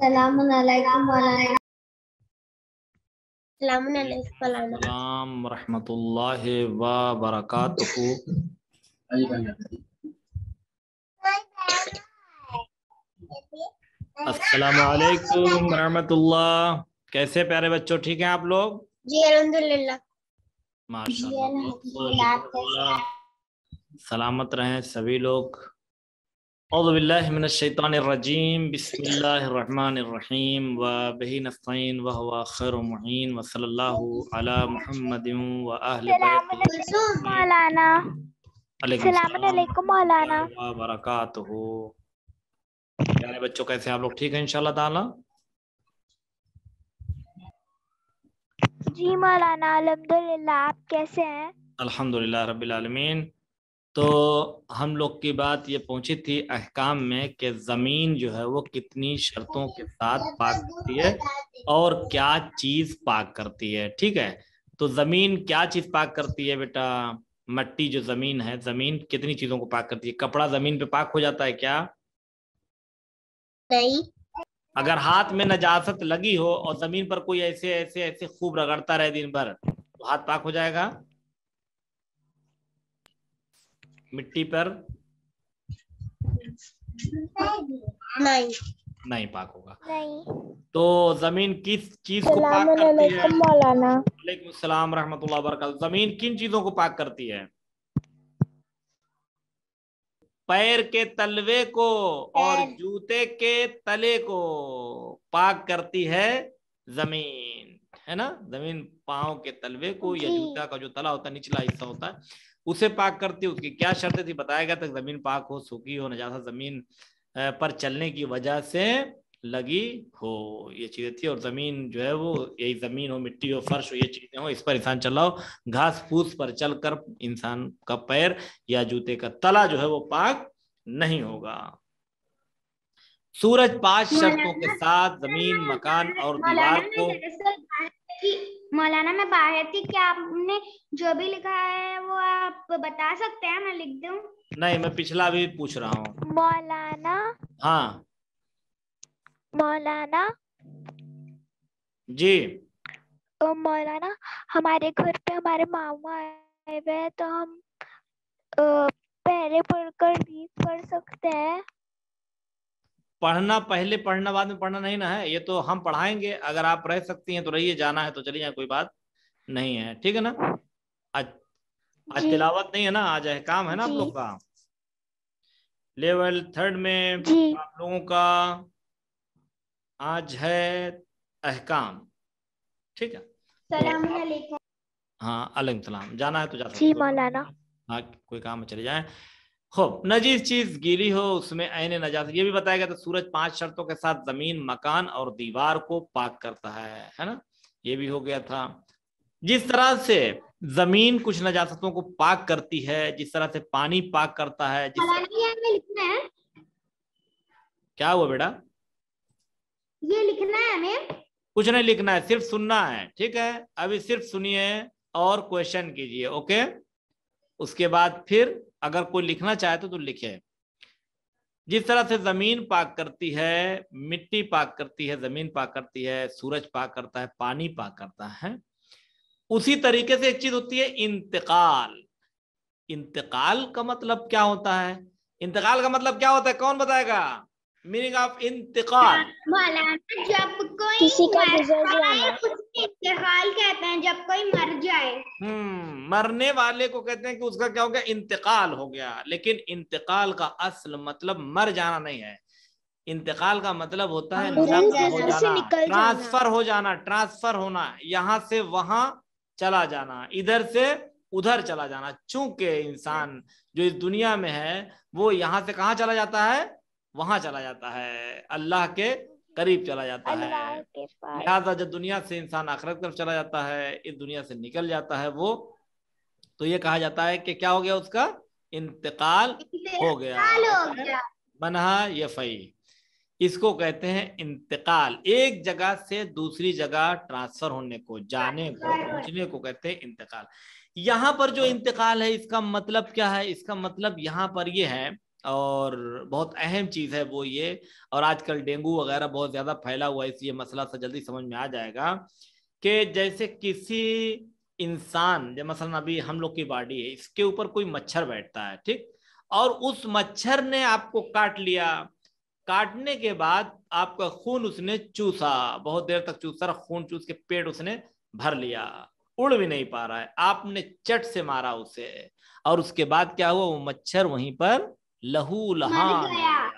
कैसे प्यारे बच्चों ठीक हैं आप लोग जी अलहमदुल्ला माशा सलामत रहें सभी लोग أعوذ بالله من الشيطان الرجيم بسم الله الرحمن الرحيم وبه نستعين وهو خير معين وصلى الله على محمد وأهل بيته مولانا السلام عليكم مولانا وبركاته यानी बच्चों कैसे आप लोग ठीक हैं इंशाल्लाह ताला जी मौलाना अलहमदुलिल्लाह आप कैसे हैं अल्हम्दुलिल्लाह रब्बिल आलमीन तो हम लोग की बात ये पहुंची थी अहकाम में कि ज़मीन जो है वो कितनी शर्तों के साथ पाक करती है और क्या चीज़ पाक करती है ठीक है तो ज़मीन क्या चीज़ पाक करती है बेटा मट्टी जो ज़मीन है ज़मीन कितनी चीज़ों को पाक करती है कपड़ा ज़मीन पे पाक हो जाता है क्या नहीं अगर हाथ में नजासत लगी हो और ज़मीन पर कोई ऐसे ऐसे ऐसे खूब रगड़ता रहे दिन भर तो हाथ पाक हो जाएगा मिट्टी पर नहीं नहीं पाक होगा नहीं तो जमीन किस चीज को पाक करती है वालेकुम सलाम रहमतुल्लाह वरकत जमीन किन चीजों को पाक करती है पैर के तलवे को और जूते के तले को पाक करती है जमीन है ना जमीन पाओ के तलवे को या जूता का जो तला होता है निचला हिस्सा होता है उसे पाक करती उसकी क्या शर्त थी बताया गया तक जमीन पाक हो सूखी हो नजासा जमीन पर चलने की वजह से लगी हो ये चीजें थी और जमीन जो है वो यही जमीन हो मिट्टी हो फर्श हो ये चीजें हो इस पर इंसान चलाओ घास फूस पर चलकर इंसान का पैर या जूते का तला जो है वो पाक नहीं होगा सूरज पांच शर्तों के साथ जमीन मकान और दीवार को मौलाना मैं बाहर थी क्या आपने जो भी लिखा है वो आप बता सकते हैं मैं लिख दूं नहीं मैं पिछला भी पूछ रहा हूँ मौलाना हाँ मौलाना जी तो मौलाना हमारे घर पे हमारे मामा आए हुए तो हम पहले पढ़कर पढ़ सकते हैं पढ़ना पहले पढ़ना बाद में पढ़ना नहीं ना है ये तो हम पढ़ाएंगे अगर आप रह सकती हैं तो रहिए जाना है तो चलिए जाए कोई बात नहीं है ठीक है ना आज आज तिलावत नहीं है ना आज काम है ना आप लोग का लेवल थर्ड में आप लोगों का आज है अहकाम ठीक है सलाम हाँ अलग सलाम जाना है तो जा सकते हाँ कोई काम चले जाए खूब जिस चीज गीली हो उसमें ऐन नजात ये भी बताया गया था सूरज पांच शर्तों के साथ जमीन मकान और दीवार को पाक करता है है ना ये भी हो गया था जिस तरह से जमीन कुछ नजासतों को पाक करती है जिस तरह से पानी पाक करता है जिस तरह... है क्या हुआ बेटा ये लिखना है हमें कुछ नहीं लिखना है सिर्फ सुनना है ठीक है अभी सिर्फ सुनिए और क्वेश्चन कीजिए ओके उसके बाद फिर अगर कोई लिखना तो तो लिखे जिस तरह से जमीन पाक करती है मिट्टी पाक करती है जमीन पाक करती है सूरज पाक करता है पानी पाक करता है उसी तरीके से एक चीज होती है इंतकाल इंतकाल का मतलब क्या होता है इंतकाल का मतलब क्या होता है कौन बताएगा मीनिंग ऑफ इंतकाल जब कोई किसी का इंतकाल कहते हैं जब कोई मर जाए हम्म मरने वाले को कहते हैं कि उसका क्या हो गया इंतकाल हो गया लेकिन इंतकाल का असल मतलब मर जाना नहीं है इंतकाल का मतलब होता है ट्रांसफर हो जाना ट्रांसफर होना यहाँ से वहां चला जाना इधर से उधर चला जाना चूंकि इंसान जो इस दुनिया में है वो यहाँ से कहा चला जाता है वहां चला जाता है अल्लाह के करीब चला जाता है लिहाजा जब दुनिया से इंसान आखरत तरफ चला जाता है इस दुनिया से निकल जाता है वो तो ये कहा जाता है कि क्या हो गया उसका इंतकाल हो गया मनहा फई इसको कहते हैं इंतकाल एक जगह से दूसरी जगह ट्रांसफर होने को जाने को पहुंचने को कहते हैं इंतकाल यहाँ पर जो इंतकाल है इसका मतलब क्या है इसका मतलब यहाँ पर यह है और बहुत अहम चीज़ है वो ये और आजकल डेंगू वगैरह बहुत ज़्यादा फैला हुआ है इसलिए मसला सा जल्दी समझ में आ जाएगा कि जैसे किसी इंसान जब मसलन अभी हम लोग की बॉडी है इसके ऊपर कोई मच्छर बैठता है ठीक और उस मच्छर ने आपको काट लिया काटने के बाद आपका खून उसने चूसा बहुत देर तक चूसा खून चूस के पेट उसने भर लिया उड़ भी नहीं पा रहा है आपने चट से मारा उसे और उसके बाद क्या हुआ वो मच्छर वहीं पर लहू लहान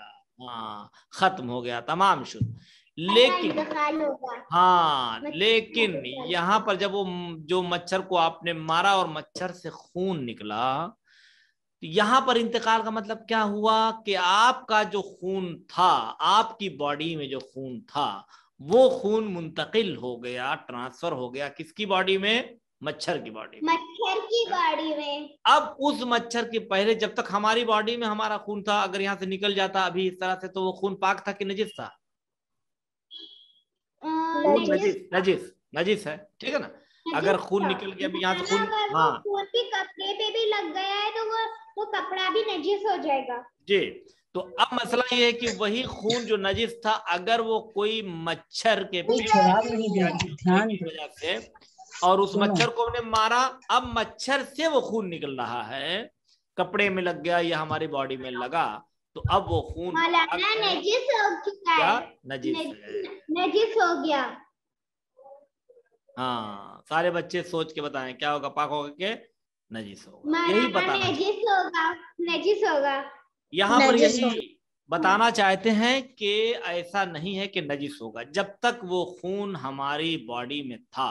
हाँ खत्म हो गया तमाम शुद्ध लेकिन तो हाँ तो लेकिन यहाँ पर जब वो जो मच्छर को आपने मारा और मच्छर से खून निकला तो यहाँ पर इंतकाल का मतलब क्या हुआ कि आपका जो खून था आपकी बॉडी में जो खून था वो खून मुंतकिल हो गया ट्रांसफर हो गया किसकी बॉडी में मच्छर की बॉडी मच्छर की बॉडी में अब उस मच्छर के पहले जब तक हमारी बॉडी में हमारा खून था अगर यहाँ से निकल जाता अभी इस तरह से तो वो खून पाक था कि नजिस था नजिस नजिस नजिस, है ठीक है ना अगर खून निकल गया अभी यहाँ से तो खून हाँ कपड़े पे भी लग गया है तो वो वो कपड़ा भी नजिस हो जाएगा जी तो अब मसला ये है कि वही खून जो नजिस था अगर वो कोई मच्छर के वजह से और उस मच्छर को हमने मारा अब मच्छर से वो खून निकल रहा है कपड़े में लग गया या हमारी बॉडी में लगा तो अब वो खून नजीस हो गया नजीस नजीस हो गया हाँ सारे बच्चे सोच के बताएं क्या होगा पाक होगा के नजीस होगा यही बता नजीस होगा नजीस होगा यहाँ पर यही बताना चाहते हैं कि ऐसा नहीं है कि नजीस होगा जब तक वो खून हमारी बॉडी में था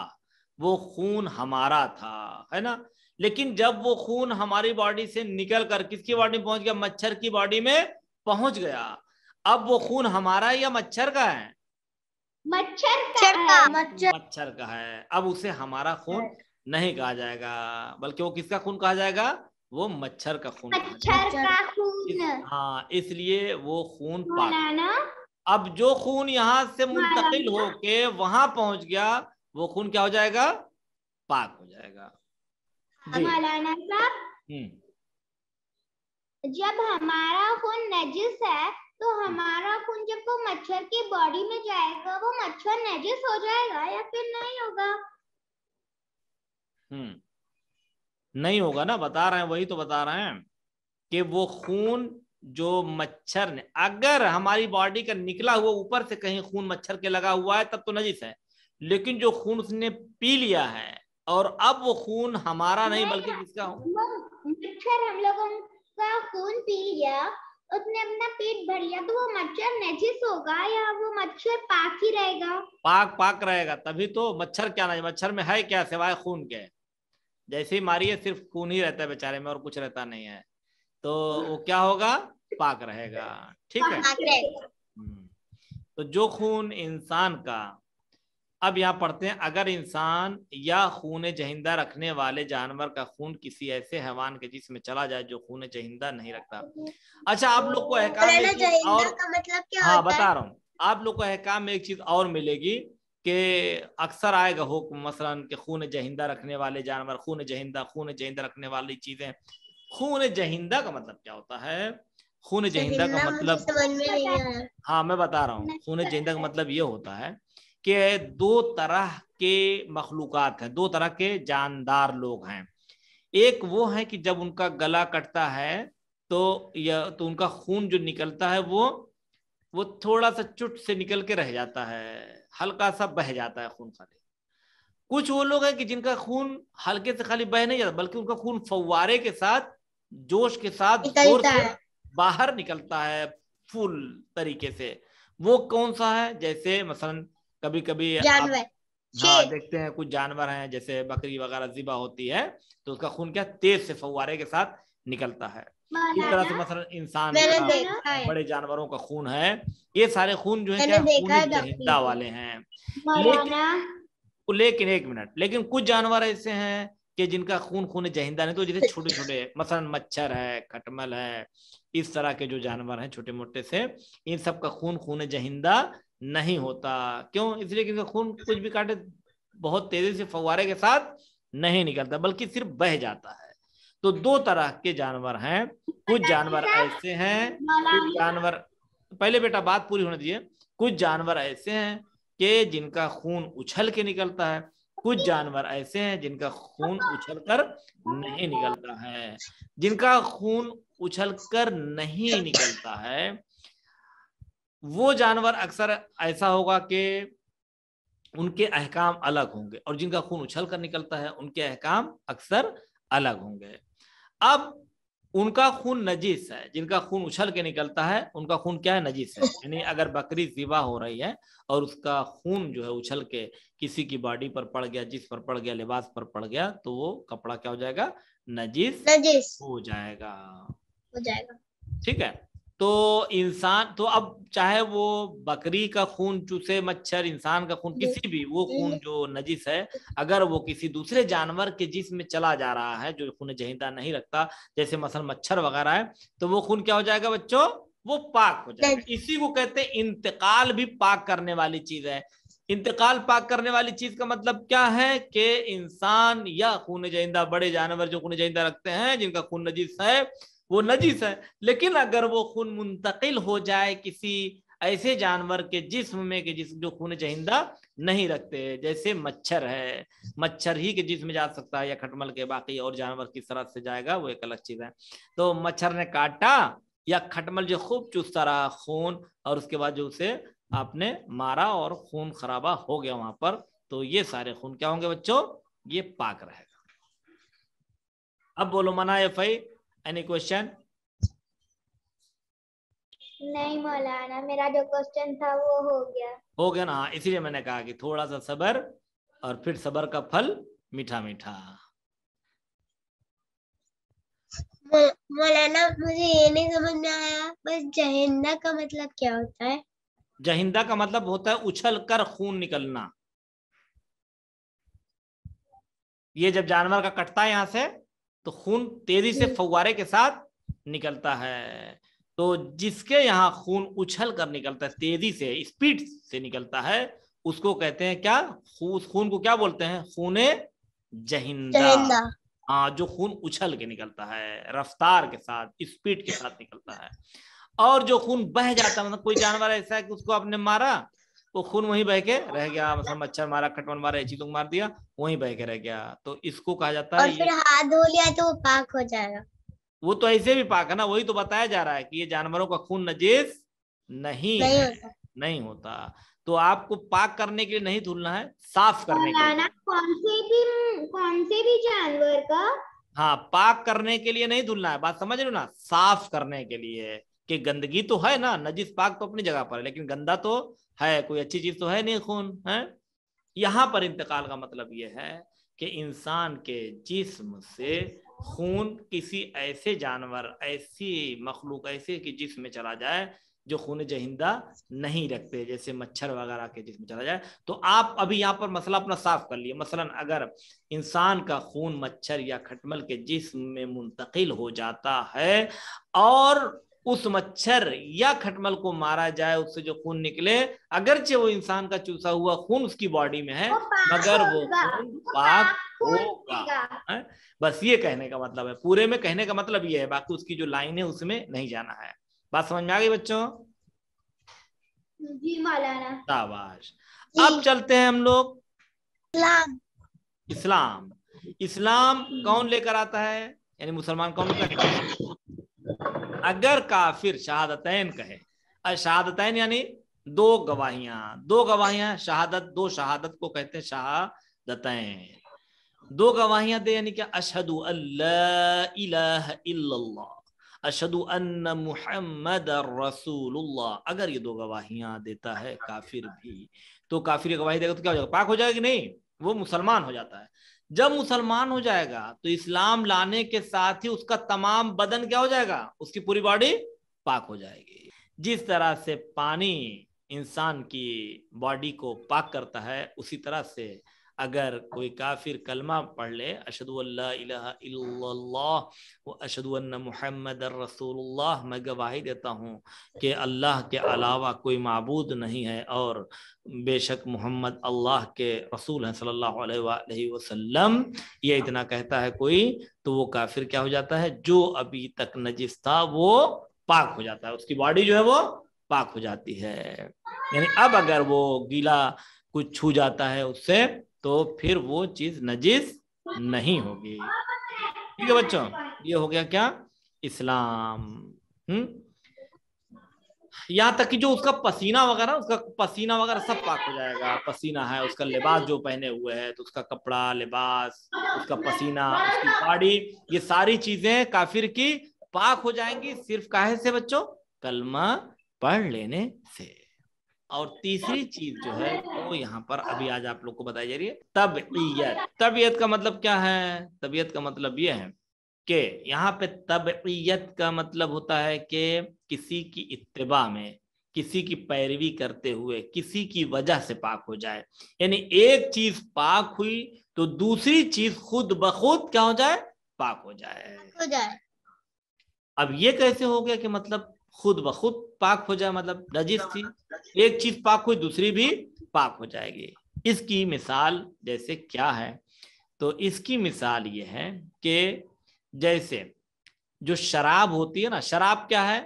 वो खून हमारा था है ना लेकिन जब वो खून हमारी बॉडी से निकल कर किसकी बॉडी में पहुंच गया मच्छर की बॉडी में पहुंच गया अब वो खून हमारा या मच्छर का है मच्छर का है। मच्छर मच्छर का है अब उसे हमारा खून नहीं कहा जाएगा बल्कि वो किसका खून कहा जाएगा वो मच्छर का खून मच्छर का खून हाँ इसलिए वो खून पाक अब जो खून यहाँ से मुंतकिल होके वहां पहुंच गया वो खून क्या हो जाएगा पाक हो जाएगा मौलाना साहब हम्म। जब हमारा खून नजिस है तो हम्म। हमारा खून जब वो मच्छर की बॉडी में जाएगा वो मच्छर नजिस हो जाएगा या फिर नहीं होगा हम्म नहीं होगा ना बता रहे हैं वही तो बता रहे हैं कि वो खून जो मच्छर ने अगर हमारी बॉडी का निकला हुआ ऊपर से कहीं खून मच्छर के लगा हुआ है तब तो नजीस है लेकिन जो खून उसने पी लिया है और अब वो खून हमारा नहीं बल्कि किसका मच्छर हम लोगों का खून पी लिया उसने अपना पेट भर लिया तो वो मच्छर नजिस होगा या वो मच्छर पाक ही रहेगा पाक पाक रहेगा तभी तो मच्छर क्या ना मच्छर में है क्या सिवाय खून के जैसे ही मारिए सिर्फ खून ही रहता है बेचारे में और कुछ रहता नहीं है तो वो क्या होगा पाक रहेगा ठीक है हम्म। तो जो खून इंसान का अब यहाँ पढ़ते हैं अगर इंसान या खून जहिंदा रखने वाले जानवर का खून किसी ऐसे हैवान के जिसमें चला जाए जो खून जहिंदा नहीं रखता अच्छा आप लोग को अहकाम और मतलब क्या हाँ बता रहा हूँ आप लोग को अहकाम में एक चीज और मिलेगी कि अक्सर आएगा हुक्म मसलन के खून जहिंदा रखने वाले जानवर खून जहिंदा खून जहिंदा रखने वाली चीजें खून जहिंदा का मतलब क्या होता है खून जहिंदा का मतलब हाँ मैं बता रहा हूँ खून जहिंदा का मतलब ये होता है के दो तरह के मखलूक हैं दो तरह के जानदार लोग हैं एक वो है कि जब उनका गला कटता है तो या तो उनका खून जो निकलता है वो वो थोड़ा सा चुट से निकल के रह जाता है हल्का सा बह जाता है खून खाली कुछ वो लोग हैं कि जिनका खून हल्के से खाली बह नहीं जाता बल्कि उनका खून फवारे के साथ जोश के साथ बाहर निकलता है फुल तरीके से वो कौन सा है जैसे मसलन कभी कभी जानवर हाँ देखते हैं कुछ जानवर हैं जैसे बकरी वगैरह जिबा होती है तो उसका खून क्या तेज से फवारे के साथ निकलता है इस तरह से मसलन इंसान बड़े जानवरों का खून है ये सारे खून जो है क्या वाले हैं लेकिन लेकिन एक मिनट लेकिन कुछ जानवर ऐसे हैं कि जिनका खून खून जहिंदा नहीं तो जैसे छोटे छोटे मसलन मच्छर है खटमल है इस तरह के जो जानवर हैं छोटे मोटे से इन सब का खून खून जहिंदा नहीं होता क्यों इसलिए कि खून कुछ भी काटे बहुत तेजी से फवारे के साथ नहीं निकलता बल्कि सिर्फ बह जाता है तो दो तरह के जानवर हैं कुछ जानवर ऐसे हैं जानवर पहले बेटा बात पूरी होने दीजिए कुछ जानवर ऐसे हैं कि जिनका खून उछल के निकलता है कुछ जानवर ऐसे हैं जिनका खून उछलकर नहीं निकलता है जिनका खून उछलकर नहीं निकलता है वो जानवर अक्सर ऐसा होगा कि उनके अहकाम अलग होंगे और जिनका खून उछल कर निकलता है उनके अहकाम अक्सर अलग होंगे अब उनका खून नजीस है जिनका खून उछल के निकलता है उनका खून क्या है नजीस है यानी अगर बकरी जीवा हो रही है और उसका खून जो है उछल के किसी की बॉडी पर पड़ गया जिस पर पड़ गया लिबास पर पड़ गया तो वो कपड़ा क्या हो जाएगा नजीस नजीस हो जाएगा हो जाएगा ठीक है तो इंसान तो अब चाहे वो बकरी का खून चूसे मच्छर इंसान का खून किसी भी वो खून जो नजीस है अगर वो किसी दूसरे जानवर के जिसम चला जा रहा है जो खून जहिंदा नहीं रखता जैसे मसल मच्छर वगैरह है तो वो खून क्या हो जाएगा बच्चों वो पाक हो जाएगा इसी को कहते हैं इंतकाल भी पाक करने वाली चीज है इंतकाल पाक करने वाली चीज का मतलब क्या है कि इंसान या खून जहिंदा बड़े जानवर जो खून जहिंदा रखते हैं जिनका खून नजीस है वो नजीस है लेकिन अगर वो खून मुंतकिल हो जाए किसी ऐसे जानवर के जिस्म में कि जिस जो खून जहिंदा नहीं रखते जैसे मच्छर है मच्छर ही के जिस्म जा सकता है या खटमल के बाकी और जानवर किस तरह से जाएगा वो एक अलग चीज है तो मच्छर ने काटा या खटमल जो खूब चूसता रहा खून और उसके बाद जो उसे आपने मारा और खून खराबा हो गया वहां पर तो ये सारे खून क्या होंगे बच्चों ये पाक रहेगा अब बोलो मना ये फाई Any question? नहीं मौलाना मेरा जो क्वेश्चन था वो हो गया हो गया ना इसीलिए मैंने कहा कि थोड़ा सा सबर और फिर सबर का फल मीठा मीठा मौलाना मुझे ये नहीं समझ में आया बस जहिंदा का मतलब क्या होता है जहिंदा का मतलब होता है उछल कर खून निकलना ये जब जानवर का कटता है यहाँ से तो खून तेजी से हम्म। फुवारे के साथ निकलता है तो जिसके यहाँ खून उछल कर निकलता है तेजी से स्पीड से निकलता है उसको कहते हैं क्या उस खून को क्या बोलते हैं खूने जहिंदा हाँ जो खून उछल के निकलता है रफ्तार के साथ स्पीड के साथ निकलता है और जो खून बह जाता है मतलब कोई जानवर ऐसा है कि उसको आपने मारा वो तो खून वहीं बह के रह गया मतलब मच्छर मारा खटवन मारा एचीतुक मार दिया वहीं बह के रह गया तो इसको कहा जाता है फिर हाथ धो लिया तो पाक हो जाएगा वो तो ऐसे भी पाक है ना वही तो बताया जा रहा है कि ये जानवरों का खून नजीज नहीं नहीं होता, नहीं होता। तो आपको पाक करने के लिए नहीं धुलना है साफ करने के लिए कौन से भी कौन से भी जानवर का हाँ पाक करने के लिए नहीं धुलना है बात समझ रहे हो ना साफ करने के लिए कि गंदगी तो है ना नजीस पाक तो अपनी जगह पर है लेकिन गंदा तो है कोई अच्छी चीज तो है नहीं खून है यहां पर इंतकाल का मतलब यह है कि इंसान के जिस्म से खून किसी ऐसे जानवर ऐसी मखलूक ऐसे कि जिसम में चला जाए जो खून जहिंदा नहीं रखते जैसे मच्छर वगैरह के जिसमें चला जाए तो आप अभी यहाँ पर मसला अपना साफ कर लिए मसलन अगर इंसान का खून मच्छर या खटमल के जिस्म में मुंतकिल हो जाता है और उस मच्छर या खटमल को मारा जाए उससे जो खून निकले अगरचे वो इंसान का चूसा हुआ खून उसकी बॉडी में है मगर वो खून पाक होगा बस ये कहने का मतलब है पूरे में कहने का मतलब ये है बाकी उसकी जो लाइन है उसमें नहीं जाना है बात समझ में आ गई बच्चों शाबाश अब चलते हैं हम लोग इस्लाम इस्लाम इस्लाम कौन लेकर आता है यानी मुसलमान कौन लेकर अगर काफिर शहादतैन कहे शहादतैन यानी दो गवाहियां दो गवाहियां शहादत दो शहादत को कहते हैं शहादतैन दो गवाहियां दे यानी क्या अशहदु अल्लाह अशदु अन्न मुहम्मद रसूलुल्लाह अगर ये दो गवाहियां देता है काफिर भी तो काफिर गवाही देगा तो क्या हो जाएगा पाक हो जाएगा कि नहीं वो मुसलमान हो जाता है जब मुसलमान हो जाएगा तो इस्लाम लाने के साथ ही उसका तमाम बदन क्या हो जाएगा उसकी पूरी बॉडी पाक हो जाएगी जिस तरह से पानी इंसान की बॉडी को पाक करता है उसी तरह से अगर कोई काफिर कलमा पढ़ ले अशद व रसूलुल्लाह मैं गवाही देता हूँ कि अल्लाह के अलावा कोई मबूद नहीं है और बेशक मोहम्मद अल्लाह के रसूल हैं सल्लल्लाहु अलैहि वसल्लम ये इतना कहता है कोई तो वो काफिर क्या हो जाता है जो अभी तक नजिस था वो पाक हो जाता है उसकी बॉडी जो है वो पाक हो जाती है यानी अब अगर वो गीला कुछ छू जाता है उससे तो फिर वो चीज नजीस नहीं होगी ठीक है बच्चों ये हो गया क्या इस्लाम हम्म यहाँ तक कि जो उसका पसीना वगैरह उसका पसीना वगैरह सब पाक हो जाएगा पसीना है उसका लिबास जो पहने हुए है तो उसका कपड़ा लिबास उसका पसीना उसकी साड़ी ये सारी चीजें काफिर की पाक हो जाएंगी सिर्फ काहे से बच्चों कलमा पढ़ लेने से और तीसरी चीज जो है वो तो यहाँ पर अभी आज आप लोग को बताई जा रही है तबीयत तबीयत का मतलब क्या है तबीयत का मतलब ये है कि यहाँ पे तबियत का मतलब होता है कि किसी की इतबा में किसी की पैरवी करते हुए किसी की वजह से पाक हो जाए यानी एक चीज पाक हुई तो दूसरी चीज खुद बखुद क्या हो जाए पाक हो जाए, हो जाए। अब ये कैसे हो गया कि मतलब खुद ब खुद पाक हो जाए मतलब नजिस थी एक चीज पाक हुई दूसरी भी पाक हो जाएगी इसकी मिसाल जैसे क्या है तो इसकी मिसाल ये है कि जैसे जो शराब होती है ना शराब क्या है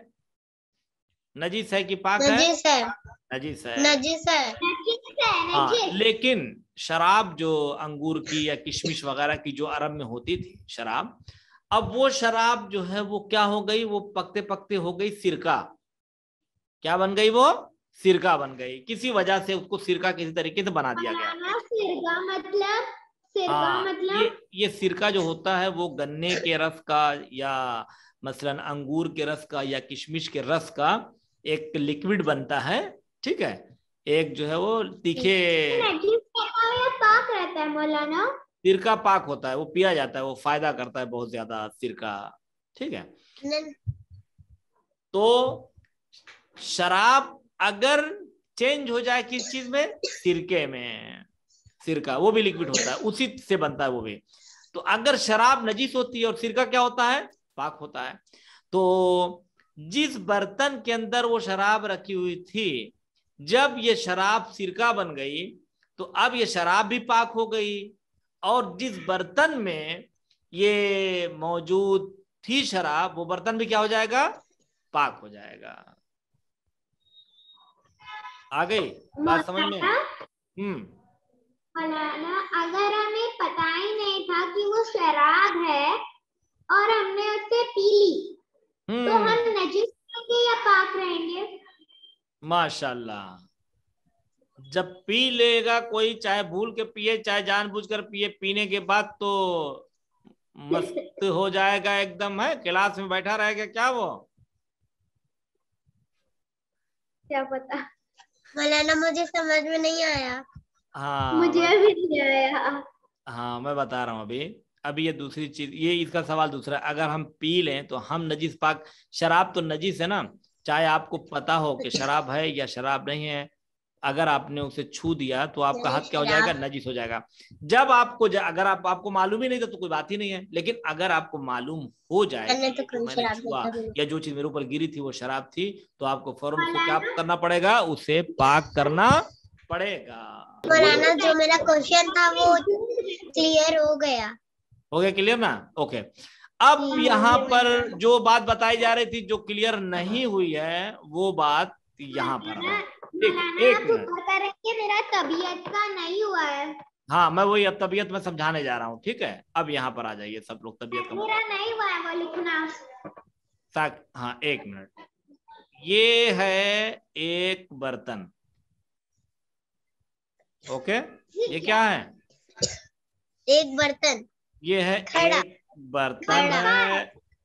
नजीस है कि पाक नजीस है नजीस है नजीस है हाँ लेकिन शराब जो अंगूर की या किशमिश वगैरह की जो अरब में होती थी शराब अब वो शराब जो है वो क्या हो गई वो पकते पकते हो गई सिरका क्या बन गई वो सिरका बन गई किसी वजह से उसको सिरका किसी तरीके से बना दिया गया सिरका मतलब सिरका हाँ, मतलब ये, ये सिरका जो होता है वो गन्ने के रस का या मसलन अंगूर के रस का या किशमिश के रस का एक लिक्विड बनता है ठीक है एक जो है वो तीखे पाक रहता है मौलाना तिरका पाक होता है वो पिया जाता है वो फायदा करता है बहुत ज्यादा तिरका ठीक है तो शराब अगर चेंज हो जाए किस चीज में सिरके में सिरका वो भी लिक्विड होता है उसी से बनता है वो भी तो अगर शराब नजीस होती है और सिरका क्या होता है पाक होता है तो जिस बर्तन के अंदर वो शराब रखी हुई थी जब ये शराब सिरका बन गई तो अब ये शराब भी पाक हो गई और जिस बर्तन में ये मौजूद थी शराब वो बर्तन भी क्या हो जाएगा पाक हो जाएगा आ गई बात समझ में हम्म अगर हमें पता ही नहीं था कि वो शराब है और हमने उससे पी ली तो हम्म। हम नजिस रहेंगे या पाक रहेंगे माशाल्लाह जब पी लेगा कोई चाहे भूल के पिए चाहे जानबूझकर पिए पीने के बाद तो मस्त हो जाएगा एकदम है क्लास में बैठा रहेगा क्या वो क्या पता मौलाना मुझे समझ में नहीं आया हाँ मुझे अभी नहीं आया हाँ मैं बता रहा हूँ अभी अभी ये दूसरी चीज ये इसका सवाल दूसरा अगर हम पी लें तो हम नजीस पाक शराब तो नजीस है ना चाहे आपको पता हो कि शराब है या शराब नहीं है अगर आपने उसे छू दिया तो आपका हाथ क्या हो जाएगा नजीस हो जाएगा जब आपको जा, अगर आप आपको मालूम ही नहीं था तो कोई बात ही नहीं है लेकिन अगर आपको मालूम हो जाए तो, मैंने छुआ या जो चीज मेरे ऊपर गिरी थी वो शराब थी तो आपको फौरन उसको क्या करना पड़ेगा उसे पाक करना पड़ेगा जो मेरा क्वेश्चन था वो क्लियर हो गया हो गया क्लियर ना ओके अब हाँ, यहाँ पर जो बात बताई जा रही थी जो क्लियर नहीं हुई है वो बात यहाँ पर हाँ मैं वही अब तबीयत में समझाने जा रहा हूँ ठीक है अब यहाँ पर आ जाइए सब लोग तबीयत का मेरा नहीं हुआ है वो लिखना हाँ एक मिनट ये है एक बर्तन ओके ये क्या है एक बर्तन ये है खड़ा। एक बर्तन खड़ा। है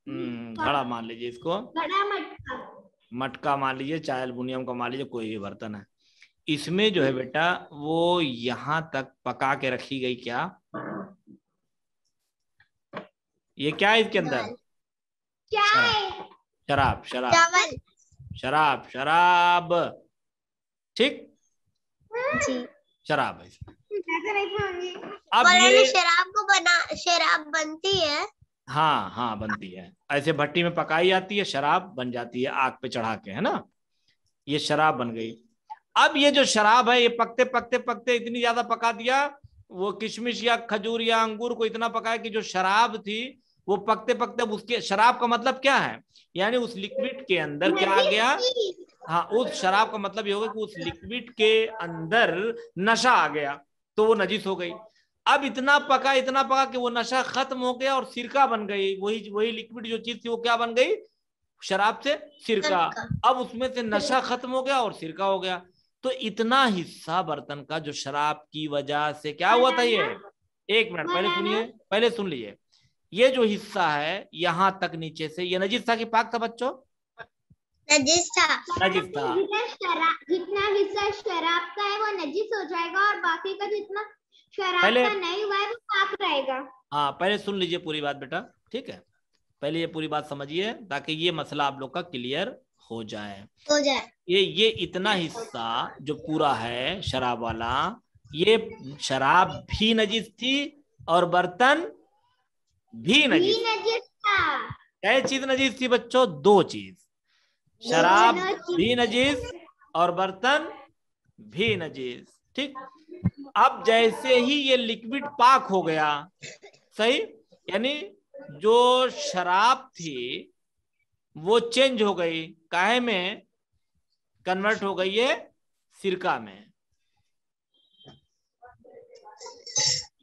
हम्म, खड़ा मान लीजिए इसको घड़ा मटका मटका मान लीजिए चाहे अल्मोनियम का मान लीजिए कोई भी बर्तन है इसमें जो है बेटा वो यहाँ तक पका के रखी गई क्या ये क्या है इसके अंदर शराब शराब शराब शराब शराब ठीक शराब है अब ये शराब को बना शराब बनती है हाँ हाँ बनती है ऐसे भट्टी में पकाई जाती है शराब बन जाती है आग पे चढ़ा के है ना ये शराब बन गई अब ये जो शराब है ये पकते पकते पकते इतनी ज्यादा पका दिया वो किशमिश या खजूर या अंगूर को इतना पकाया कि जो शराब थी वो पकते पकते उसके शराब का मतलब क्या है यानी उस लिक्विड के अंदर क्या आ गया हाँ उस शराब का मतलब ये होगा कि उस लिक्विड के अंदर नशा आ गया तो वो नजीस हो गई अब इतना पका इतना पका कि वो नशा खत्म हो गया और सिरका बन गई वही वही लिक्विड जो चीज थी वो क्या बन गई शराब से सिरका अब उसमें से नशा खत्म हो गया और सिरका हो गया तो इतना हिस्सा बर्तन का जो शराब की वजह से क्या हुआ था ये एक मिनट पहले सुनिए पहले सुन लीजिए ये जो हिस्सा है यहाँ तक नीचे से ये नजीज था कि पाक था बच्चों नजीस था नजीस था जितना हिस्सा शराब का है वो नजीस हो जाएगा और बाकी का जितना पहले नहीं हुआ है पाप तो रहेगा हाँ पहले सुन लीजिए पूरी बात बेटा ठीक है पहले ये पूरी बात समझिए ताकि ये मसला आप लोग का क्लियर हो जाए हो जाए ये ये इतना हिस्सा जो पूरा है शराब वाला ये शराब भी नजीज थी और बर्तन भी नजीज था क्या चीज नजीज थी बच्चों दो चीज शराब भी नजीज और बर्तन भी नजीज ठीक अब जैसे ही ये लिक्विड पाक हो गया सही यानी जो शराब थी वो चेंज हो गई काहे में कन्वर्ट हो गई है सिरका में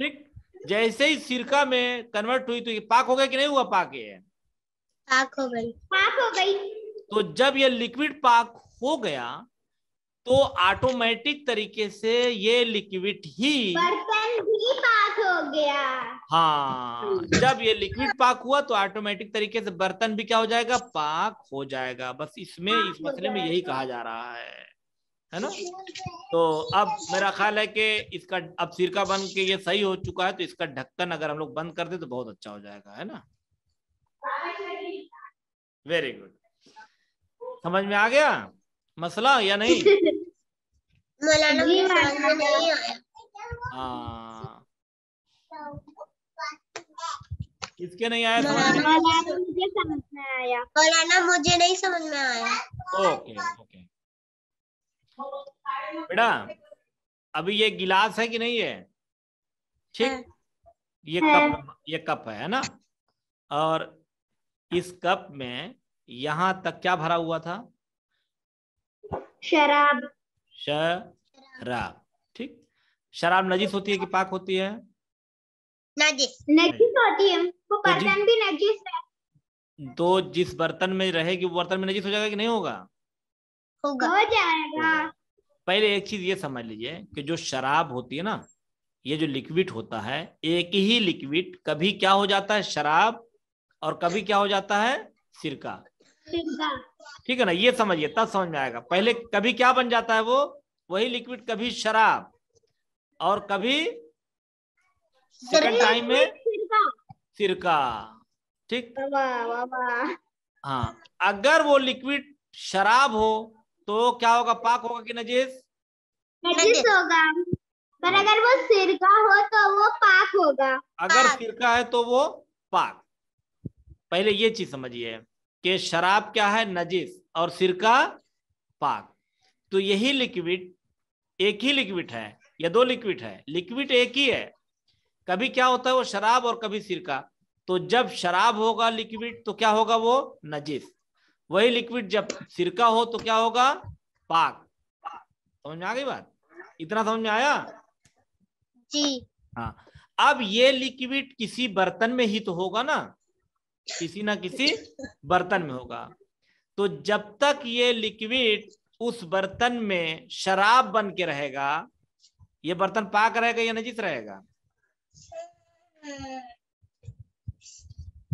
ठीक जैसे ही सिरका में कन्वर्ट हुई तो ये पाक हो गया कि नहीं हुआ पाक ये पाक हो गई पाक हो गई तो जब ये लिक्विड पाक हो गया तो ऑटोमेटिक तरीके से ये लिक्विड ही बर्तन भी पाक हो गया हाँ जब ये लिक्विड पाक हुआ तो ऑटोमेटिक तरीके से बर्तन भी क्या हो जाएगा पाक हो जाएगा बस इसमें इस मसले में यही कहा जा रहा है है ना तो अब मेरा ख्याल है कि इसका अब सिरका बन के ये सही हो चुका है तो इसका ढक्कन अगर हम लोग बंद कर दे तो बहुत अच्छा हो जाएगा है ना वेरी गुड समझ में आ गया मसला या नहीं मौलाना ah. किसके नहीं आया मुझे समझ में आया मुझे नहीं समझ में आया ओके ओके बेटा अभी ये गिलास है कि नहीं है ठीक हाँ। ये हाँ। कप ये कप है ना और इस कप में यहाँ तक क्या भरा हुआ था शराब शराब ठीक शराब नजीस होती है कि पाक होती है नजीस होती है वो तो, तो जिस बर्तन में रहेगी वो बर्तन में नजीस हो जाएगा कि नहीं होगा होगा हो जाएगा पहले एक चीज ये समझ लीजिए कि जो शराब होती है ना ये जो लिक्विड होता है एक ही लिक्विड कभी क्या हो जाता है शराब और कभी क्या हो जाता है सिरका सिरका ठीक है ना ये समझिए तब समझ में आएगा पहले कभी क्या बन जाता है वो वही लिक्विड कभी शराब और कभी सेकंड टाइम में सिरका ठीक हाँ अगर वो लिक्विड शराब हो तो क्या होगा पाक होगा कि नजेस होगा पर हाँ। अगर वो सिरका हो तो वो पाक होगा अगर सिरका है तो वो पाक पहले ये चीज समझिए कि शराब क्या है नजीस और सिरका पाक तो यही लिक्विड एक ही लिक्विड है या दो लिक्विड है लिक्विड एक ही है कभी क्या होता है वो शराब और कभी सिरका तो जब शराब होगा लिक्विड तो क्या होगा वो नजीस वही लिक्विड जब सिरका हो तो क्या होगा पाक समझ में आ गई बात इतना समझ में आया जी हाँ अब ये लिक्विड किसी बर्तन में ही तो होगा ना किसी ना किसी बर्तन में होगा तो जब तक ये लिक्विड उस बर्तन में शराब बन के रहेगा ये बर्तन पाक रहेगा या नजीस रहेगा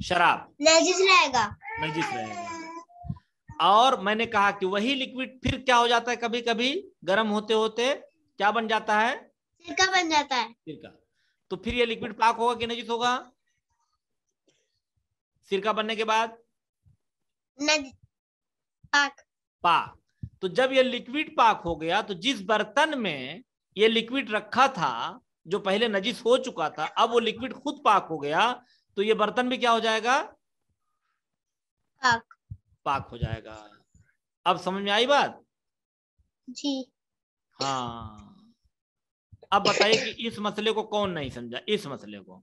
शराब नजीस रहेगा नजीस रहेगा और मैंने कहा कि वही लिक्विड फिर क्या हो जाता है कभी कभी गर्म होते होते क्या बन जाता है सिरका बन जाता है सिरका तो फिर ये लिक्विड पाक होगा कि नजीस होगा सिरका बनने के बाद पाक पा तो जब ये लिक्विड पाक हो गया तो जिस बर्तन में ये लिक्विड रखा था जो पहले नजीस हो चुका था अब वो लिक्विड खुद पाक हो गया तो ये बर्तन भी क्या हो जाएगा पाक पाक हो जाएगा अब समझ में आई बात जी हाँ अब बताइए कि इस मसले को कौन नहीं समझा इस मसले को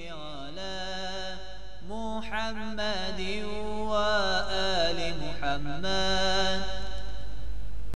محمد وآل محمد